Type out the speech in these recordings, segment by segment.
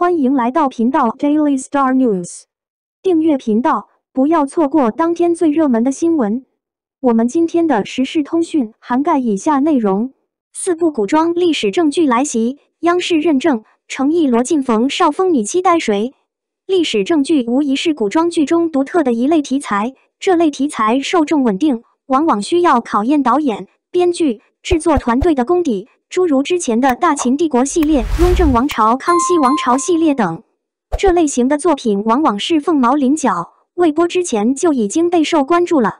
欢迎来到频道 Daily Star News，订阅频道，不要错过当天最热门的新闻。我们今天的时事通讯涵盖以下内容：四部古装历史正剧来袭，央视认证，诚毅、罗晋、冯绍峰，你期待谁？历史正剧无疑是古装剧中独特的一类题材，这类题材受众稳定，往往需要考验导演、编剧、制作团队的功底。诸如之前的大秦帝国系列、雍正王朝、康熙王朝系列等，这类型的作品往往是凤毛麟角，未播之前就已经备受关注了。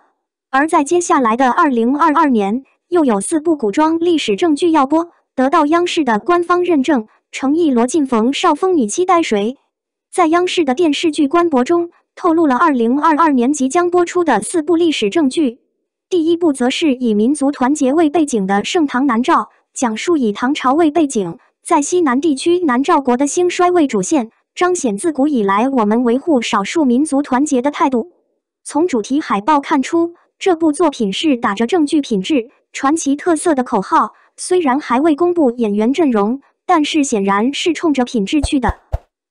而在接下来的二零二二年，又有四部古装历史正剧要播，得到央视的官方认证。诚意罗晋、冯绍峰，你期待谁？在央视的电视剧官博中，透露了二零二二年即将播出的四部历史正剧。第一部则是以民族团结为背景的《盛唐南诏》。讲述以唐朝为背景，在西南地区南诏国的兴衰为主线，彰显自古以来我们维护少数民族团结的态度。从主题海报看出，这部作品是打着“正剧品质、传奇特色”的口号。虽然还未公布演员阵容，但是显然是冲着品质去的。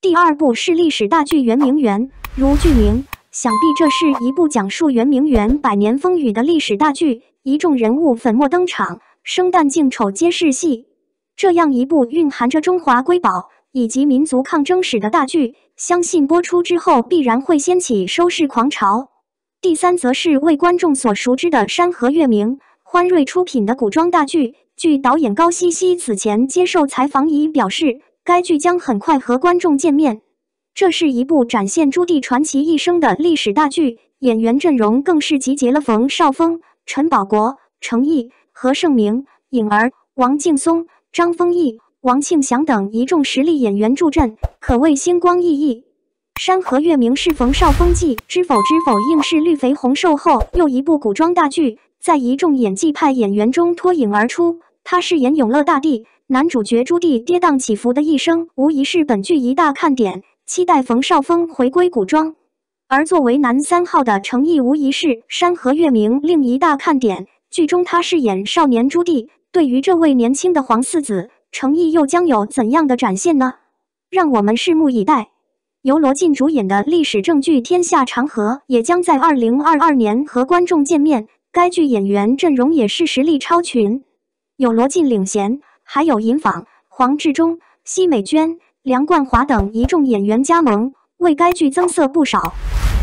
第二部是历史大剧《圆明园》，如剧名，想必这是一部讲述圆明园百年风雨的历史大剧，一众人物粉墨登场。生旦净丑皆是戏，这样一部蕴含着中华瑰宝以及民族抗争史的大剧，相信播出之后必然会掀起收视狂潮。第三则是为观众所熟知的《山河月明》，欢瑞出品的古装大剧。据导演高希希此前接受采访已表示，该剧将很快和观众见面。这是一部展现朱棣传奇一生的历史大剧，演员阵容更是集结了冯绍峰、陈宝国。程毅、何晟铭、颖儿、王劲松、张丰毅、王庆祥等一众实力演员助阵，可谓星光熠熠。《山河月明》是冯绍峰继《知否知否应是绿肥红瘦》后又一部古装大剧，在一众演技派演员中脱颖而出。他饰演永乐大帝，男主角朱棣跌宕起伏的一生，无疑是本剧一大看点。期待冯绍峰回归古装，而作为男三号的程毅，无疑是《山河月明》另一大看点。剧中他饰演少年朱棣，对于这位年轻的皇四子，诚意又将有怎样的展现呢？让我们拭目以待。由罗晋主演的历史正剧《天下长河》也将在二零二二年和观众见面。该剧演员阵容也是实力超群，有罗晋领衔，还有尹昉、黄志忠、奚美娟、梁冠华等一众演员加盟，为该剧增色不少。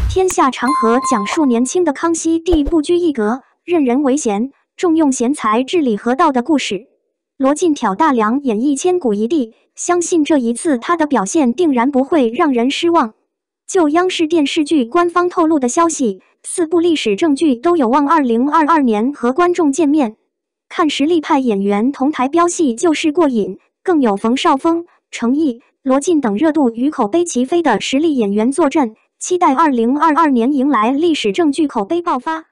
《天下长河》讲述年轻的康熙帝不拘一格。任人唯贤，重用贤才治理河道的故事。罗晋挑大梁演绎千古一帝，相信这一次他的表现定然不会让人失望。就央视电视剧官方透露的消息，四部历史正剧都有望二零二二年和观众见面。看实力派演员同台飙戏就是过瘾，更有冯绍峰、程毅、罗晋等热度与口碑齐飞的实力演员坐镇，期待二零二二年迎来历史正剧口碑爆发。